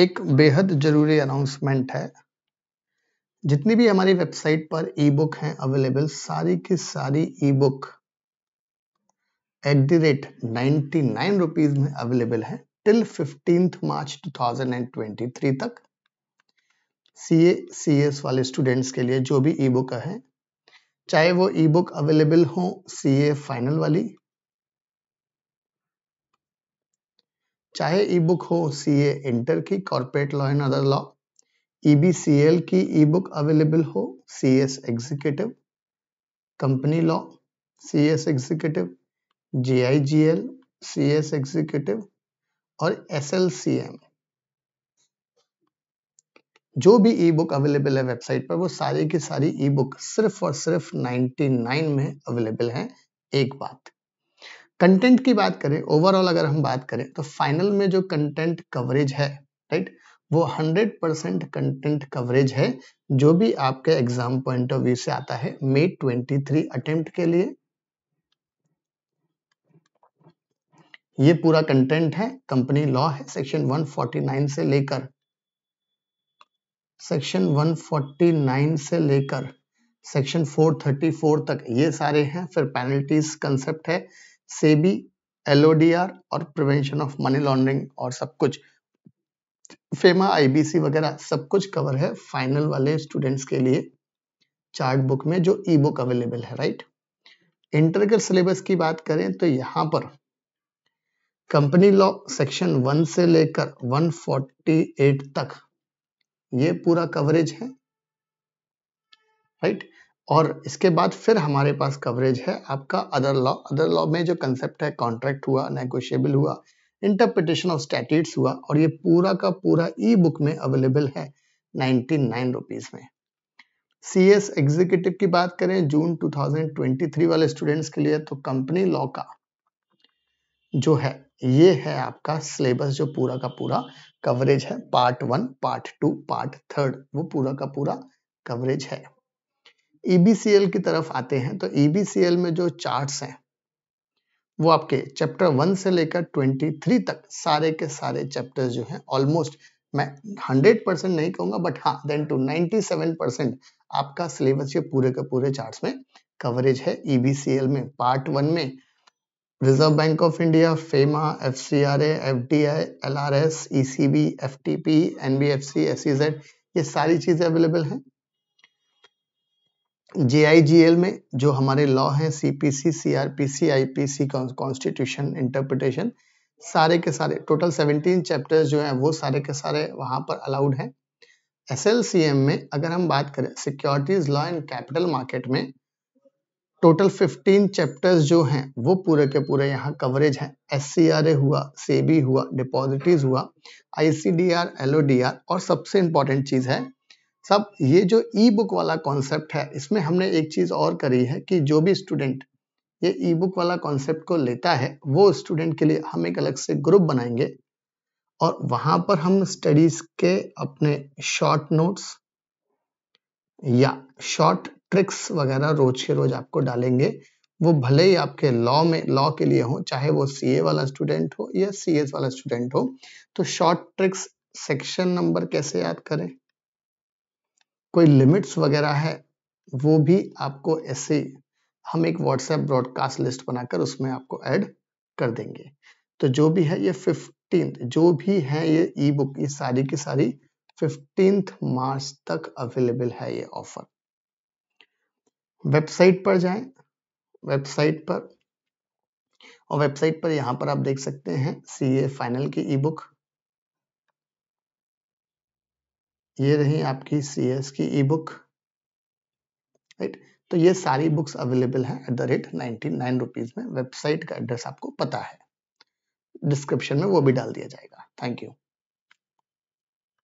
एक बेहद ज़रूरी अनाउंसमेंट है जितनी भी हमारी वेबसाइट पर ई बुक है अवेलेबल सारी की सारी e book at the rate ninety nine rupees में अवेलेबल है till fifteen March two thousand and twenty three तक सी ए सी एस वाले स्टूडेंट्स के लिए जो भी ई बुक है चाहे वो ई बुक अवेलेबल हो सी ए फाइनल वाली चाहे ई बुक हो सी ए इंटर की corporate law and other law E B C L की ई बुक अवेलेबल हो C S executive company law C S executive G I G L C S executive और S L C M जो भी e book available है website पर वो सारी की सारी ई बुक सिर्फ और सिर्फ 99 में अवेलेबल है एक बात कंटेंट की बात करें ओवरऑल अगर हम बात करें तो फाइनल में जो कंटेंट कवरेज है राइट वो 100 परसेंट कंटेंट कवरेज है जो भी आपके एग्जाम पॉइंट ऑफ व्यू से आता है मे 23 अटेम्प्ट के लिए ये पूरा कंटेंट है कंपनी लॉ है सेक्शन 149 से लेकर सेक्शन 149 से लेकर सेक्शन 434 तक ये सारे हैं फिर पेनल्टीज कंसेप्ट है सेबी एलओडीआर और प्रिवेंशन ऑफ मनी लॉन्ड्रिंग और सब कुछ फेमा आईबीसी वगैरह सब कुछ कवर है फाइनल वाले स्टूडेंट्स के लिए चार्ट बुक में जो ई बुक अवेलेबल है राइट इंटर के सिलेबस की बात करें तो यहां पर कंपनी लॉ सेक्शन वन से लेकर 148 तक ये पूरा कवरेज है राइट और इसके बाद फिर हमारे पास कवरेज है आपका अदर लॉ अदर लॉ में जो कंसेप्ट है कॉन्ट्रैक्ट हुआ नेगोशियबल हुआ इंटरप्रिटेशन ऑफ स्टैटिट्स हुआ और ये पूरा का पूरा ई बुक में अवेलेबल है नाइनटी नाइन रुपीज में सी एस एग्जीक्यूटिव की बात करें जून 2023 वाले स्टूडेंट्स के लिए तो कंपनी लॉ का जो है ये है आपका सिलेबस जो पूरा का पूरा कवरेज है part one part two part third वो पूरा का पूरा कवरेज है ईबीसीएल e की तरफ आते हैं तो ईबीसीएल e में जो चार्ट्स हैं वो आपके चैप्टर वन से लेकर ट्वेंटी थ्री तक सारे के सारे चैप्टर्स जो हैं ऑलमोस्ट मैं हंड्रेड परसेंट नहीं कहूंगा बट हाँ then too ninety seven percent आपका सिलेबस ये पूरे के पूरे चार्ट्स में कवरेज है ईबीसीएल e में पार्ट वन में Reserve Bank of India FEMA F C R F D I L R S E C B F T P N B F C S C Z ये सारी चीजें available हैं जे आई G L में जो हमारे law हैं C P C C R P C I P C constitution interpretation सारे के सारे टोटल सेवनटीन चैप्टर्स जो हैं वो सारे के सारे वहाँ पर अलाउड हैं एस एल सी एम में अगर हम बात करें securities law and capital market में टोटल फिफ्टीन चैप्टर्स जो हैं वो पूरे के पूरे यहाँ कवरेज हैं एस सी आर ए हुआ सेबी हुआ डिपॉजिटीज हुआ I C D R L O D R और सबसे इंपॉर्टेंट चीज़ है सब ये जो ई बुक वाला कॉन्सेप्ट है इसमें हमने एक चीज़ और करी है कि जो भी स्टूडेंट ये ई बुक वाला कॉन्सेप्ट को लेता है वो स्टूडेंट के लिए हम एक अलग से ग्रुप बनाएंगे और वहां पर हम स्टडीज के अपने शॉर्ट नोट्स या शॉर्ट ट्रिक्स वगैरह रोज के रोज आपको डालेंगे वो भले ही आपके लॉ में लॉ के लिए हो चाहे वो सीए वाला स्टूडेंट हो या सीएस वाला स्टूडेंट हो तो शॉर्ट ट्रिक्स सेक्शन नंबर कैसे याद करें कोई लिमिट्स वगैरह है वो भी आपको ऐसे हम एक व्हाट्सएप ब्रॉडकास्ट लिस्ट बनाकर उसमें आपको ऐड कर देंगे तो जो भी है ये फिफ्टीन जो भी है ये ई बुक ये सारी की सारी फिफ्टीन मार्च तक अवेलेबल है ये ऑफर वेबसाइट पर जाए वेबसाइट पर और वेबसाइट पर यहां पर आप देख सकते हैं सी ए फाइनल की ई बुक ये रही आपकी सी एस की ई बुक राइट तो ये सारी बुक्स अवेलेबल है at the rate ninety nine rupees में वेबसाइट का एड्रेस आपको पता है डिस्क्रिप्शन में वो भी डाल दिया जाएगा थैंक यू